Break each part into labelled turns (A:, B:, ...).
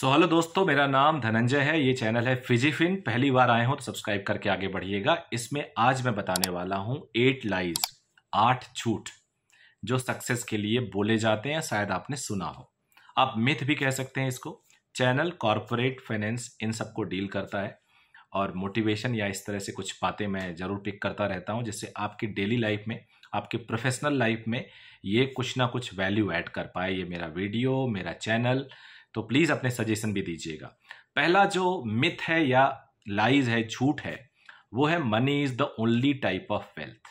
A: so hello दोस्तों मेरा नाम धनंजय है ये चैनल है फिजिफिन पहली बार आए हो तो सब्सक्राइब करके आगे बढ़िएगा इसमें आज मैं बताने वाला हूँ एट लाइज आठ छूट जो सक्सेस के लिए बोले जाते हैं शायद आपने सुना हो आप मिथ भी कह सकते हैं इसको चैनल कॉरपोरेट फाइनेंस इन सबको डील करता है और मोटिवेशन या इस तरह से कुछ बातें मैं ज़रूर पिक करता रहता हूँ जिससे आपकी डेली लाइफ में आपके प्रोफेशनल लाइफ में ये कुछ ना कुछ वैल्यू ऐड कर पाए ये मेरा वीडियो मेरा चैनल तो प्लीज़ अपने सजेशन भी दीजिएगा पहला जो मिथ है या लाइज है झूठ है वो है money is the only type of wealth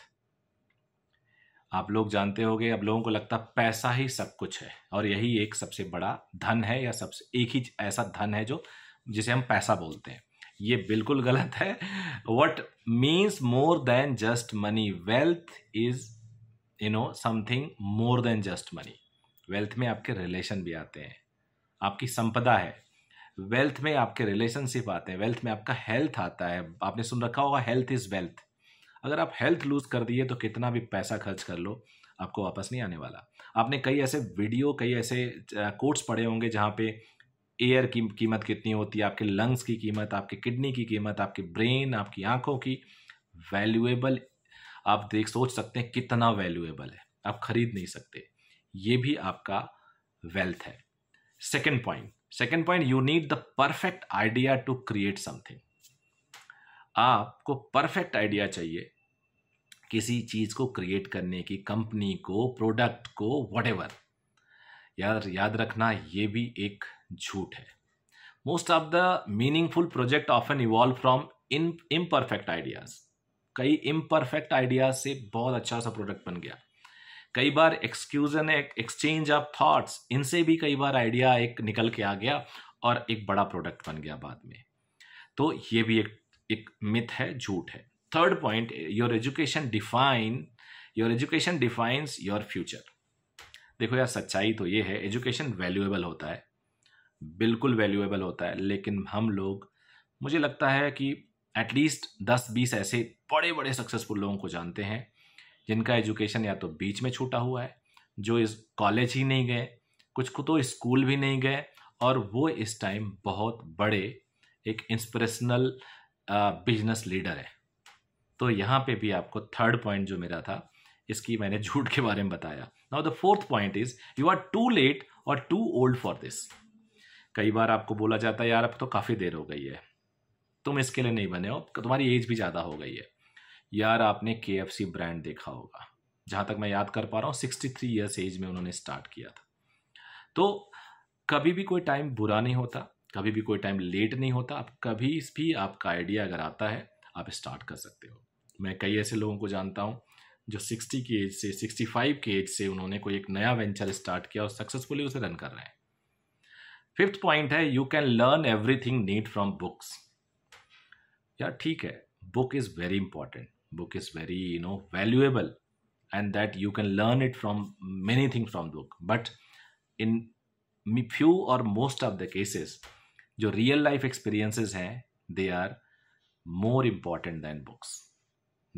A: आप लोग जानते होंगे अब लोगों को लगता पैसा ही सब कुछ है और यही एक सबसे बड़ा धन है या सबसे एक ही ऐसा धन है जो जिसे हम पैसा बोलते हैं ये बिल्कुल गलत है what means more than just money wealth is you know something more than just money wealth में आपके रिलेशन भी आते हैं आपकी संपदा है वेल्थ में आपके रिलेशनशिप आते हैं वेल्थ में आपका हेल्थ आता है आपने सुन रखा होगा हेल्थ इज़ वेल्थ अगर आप हेल्थ लूज कर दिए तो कितना भी पैसा खर्च कर लो आपको वापस नहीं आने वाला आपने कई ऐसे वीडियो कई ऐसे कोर्ट्स पढ़े होंगे जहाँ पे एयर की कीमत कितनी होती है आपके लंग्स की कीमत आपके किडनी की कीमत आपके ब्रेन आपकी आंखों की वैल्यूएबल आप देख सोच सकते हैं कितना वैल्यूएबल है आप खरीद नहीं सकते ये भी आपका वेल्थ है second point second point you need the perfect idea to create something आपको परफेक्ट आइडिया चाहिए किसी चीज़ को क्रिएट करने की कंपनी को प्रोडक्ट को वट यार याद रखना ये भी एक झूठ है most of the meaningful project often evolve from in imperfect ideas कई इम्परफेक्ट आइडियाज से बहुत अच्छा सा प्रोडक्ट बन गया कई बार एक्सक्यूजन एक्सचेंज ऑफ थॉट्स इनसे भी कई बार आइडिया एक निकल के आ गया और एक बड़ा प्रोडक्ट बन गया बाद में तो ये भी एक एक मिथ है झूठ है third point your education define your education defines your future देखो यार सच्चाई तो ये है एजुकेशन वैल्यूएबल होता है बिल्कुल वैल्यूएबल होता है लेकिन हम लोग मुझे लगता है कि एटलीस्ट दस बीस ऐसे बड़े बड़े सक्सेसफुल लोगों को जानते हैं जिनका एजुकेशन या तो बीच में छूटा हुआ है जो इस कॉलेज ही नहीं गए कुछ को तो स्कूल भी नहीं गए और वो इस टाइम बहुत बड़े एक इंस्पिरेशनल बिजनेस लीडर है तो यहाँ पे भी आपको थर्ड पॉइंट जो मेरा था इसकी मैंने झूठ के बारे में बताया now the fourth point is you are too late और टू ओल्ड फॉर दिस कई बार आपको बोला जाता है यार अब तो काफ़ी देर हो गई है तुम इसके लिए नहीं बने हो तुम्हारी एज भी ज़्यादा हो गई है यार आपने के ब्रांड देखा होगा जहाँ तक मैं याद कर पा रहा हूँ सिक्सटी थ्री ईयर्स एज में उन्होंने स्टार्ट किया था तो कभी भी कोई टाइम बुरा नहीं होता कभी भी कोई टाइम लेट नहीं होता आप कभी भी आपका आइडिया अगर आता है आप स्टार्ट कर सकते हो मैं कई ऐसे लोगों को जानता हूँ जो सिक्सटी की एज से सिक्सटी फाइव की एज से उन्होंने कोई एक नया वेंचर स्टार्ट किया और सक्सेसफुली उसे रन कर रहे हैं फिफ्थ पॉइंट है you can learn everything need from books यार ठीक है book is very important book is very you know valuable and that you can learn it from many things from book but in few or most of the cases जो real life experiences हैं they are more important than books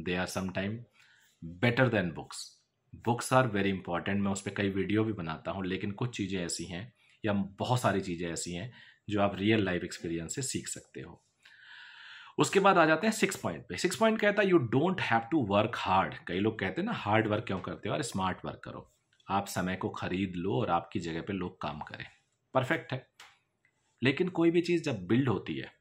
A: they are sometime better than books books are very important मैं उस पर कई video भी बनाता हूँ लेकिन कुछ चीज़ें ऐसी हैं या बहुत सारी चीज़ें ऐसी हैं जो आप रियल लाइफ एक्सपीरियंस से सीख सकते हो उसके बाद आ जाते हैं सिक्स पॉइंट पे सिक्स पॉइंट कहता है you don't have to work hard कई लोग कहते हैं ना हार्ड वर्क क्यों करते हो और स्मार्ट वर्क करो आप समय को खरीद लो और आपकी जगह पे लोग काम करें परफेक्ट है लेकिन कोई भी चीज़ जब बिल्ड होती है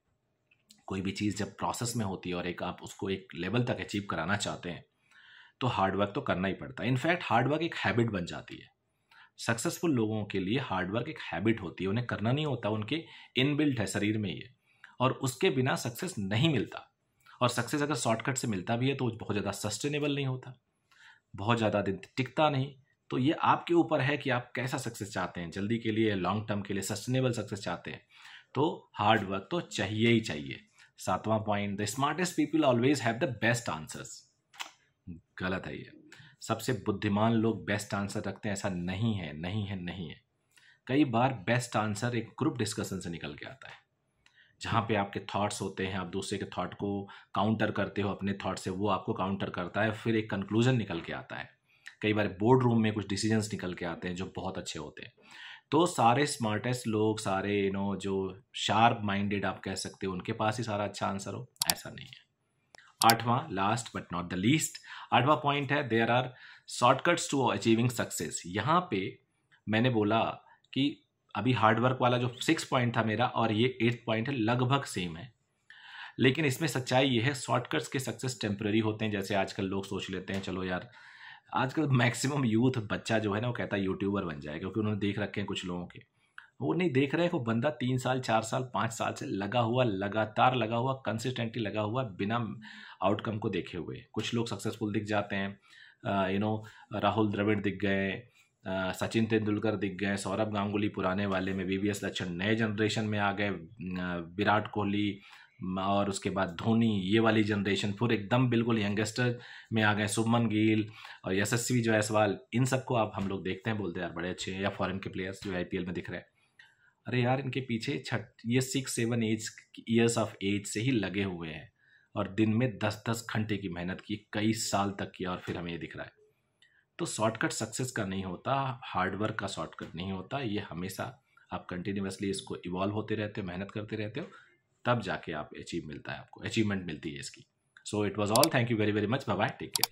A: कोई भी चीज़ जब प्रोसेस में होती है और एक आप उसको एक लेवल तक अचीव कराना चाहते हैं तो हार्डवर्क तो करना ही पड़ता है इनफैक्ट हार्डवर्क एक हैबिट बन जाती है सक्सेसफुल लोगों के लिए हार्डवर्क एक हैबिट होती है उन्हें करना नहीं होता उनके इनबिल्ट है शरीर में ये और उसके बिना सक्सेस नहीं मिलता और सक्सेस अगर शॉर्टकट से मिलता भी है तो बहुत ज़्यादा सस्टेनेबल नहीं होता बहुत ज़्यादा दिन टिकता नहीं तो ये आपके ऊपर है कि आप कैसा सक्सेस चाहते हैं जल्दी के लिए लॉन्ग टर्म के लिए सस्टेनेबल सक्सेस चाहते हैं तो हार्ड वर्क तो चाहिए ही चाहिए सातवां point the smartest people always have the best answers गलत है ये सबसे बुद्धिमान लोग बेस्ट आंसर रखते हैं ऐसा नहीं है नहीं है नहीं है कई बार बेस्ट आंसर एक ग्रुप डिस्कशन से निकल के आता है जहाँ पे आपके थॉट्स होते हैं आप दूसरे के थॉट को काउंटर करते हो अपने थॉट से वो आपको काउंटर करता है फिर एक कंक्लूजन निकल के आता है कई बार बोर्ड रूम में कुछ डिसीजंस निकल के आते हैं जो बहुत अच्छे होते हैं तो सारे स्मार्टेस्ट लोग सारे यू नो जो शार्प माइंडेड आप कह सकते हो उनके पास ही सारा अच्छा आंसर हो ऐसा नहीं है आठवां last but not the least आठवां पॉइंट है there are shortcuts to achieving success यहाँ पे मैंने बोला कि अभी हार्डवर्क वाला जो सिक्स पॉइंट था मेरा और ये एट्थ पॉइंट है लगभग सेम है लेकिन इसमें सच्चाई ये है शॉर्टकट्स के सक्सेस टेम्प्रेरी होते हैं जैसे आजकल लोग सोच लेते हैं चलो यार आजकल मैक्सिमम यूथ बच्चा जो है ना वो कहता है यूट्यूबर बन जाए क्योंकि उन्होंने देख रखे हैं कुछ लोगों के वो नहीं देख रहे हैं वो बंदा तीन साल चार साल पाँच साल से लगा हुआ लगातार लगा हुआ कंसिस्टेंटली लगा हुआ बिना आउटकम को देखे हुए कुछ लोग सक्सेसफुल दिख जाते हैं यू नो राहुल द्रविड़ दिख गए सचिन तेंदुलकर दिख गए सौरभ गांगुली पुराने वाले में वीवीएस लक्षण नए जनरेशन में आ गए विराट कोहली और उसके बाद धोनी ये वाली जनरेशन फिर एकदम बिल्कुल यंगस्टर में आ गए सुमन गिल और यशस्वी जायसवाल इन सबको आप हम लोग देखते हैं बोलते हैं यार बड़े अच्छे हैं या फॉरेन के प्लेयर्स जो आई में दिख रहे हैं अरे यार इनके पीछे छठ ये six seven age years of age से ही लगे हुए हैं और दिन में दस दस घंटे की मेहनत की कई साल तक की और फिर हमें ये दिख रहा है तो शॉर्टकट सक्सेस का नहीं होता हार्डवर्क का शॉर्टकट नहीं होता ये हमेशा आप कंटिन्यूसली इसको इवॉल्व होते रहते हो मेहनत करते रहते हो तब जाके आप अचीव मिलता है आपको अचीवमेंट मिलती है इसकी so it was all thank you very very much bye take care